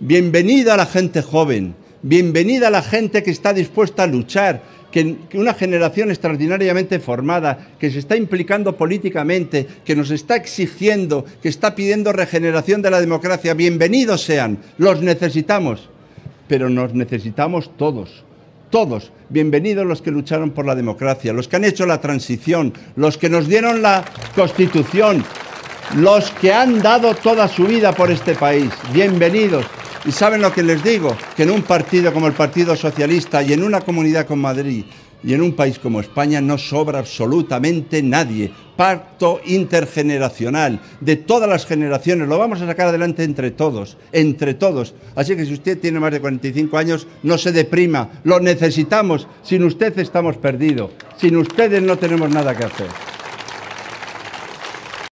Bienvenida a la gente joven, bienvenida a la gente que está dispuesta a luchar, que, una generación extraordinariamente formada, que se está implicando políticamente, que nos está exigiendo, que está pidiendo regeneración de la democracia. Bienvenidos sean, los necesitamos, pero nos necesitamos todos. Todos, bienvenidos los que lucharon por la democracia, los que han hecho la transición, los que nos dieron la constitución, los que han dado toda su vida por este país. Bienvenidos, y saben lo que les digo, que en un partido como el Partido Socialista y en una comunidad como Madrid y en un país como España no sobra absolutamente nadie. Pacto intergeneracional de todas las generaciones. Lo vamos a sacar adelante entre todos, entre todos. Así que si usted tiene más de 45 años, no se deprima. Lo necesitamos. Sin usted estamos perdidos. Sin ustedes no tenemos nada que hacer.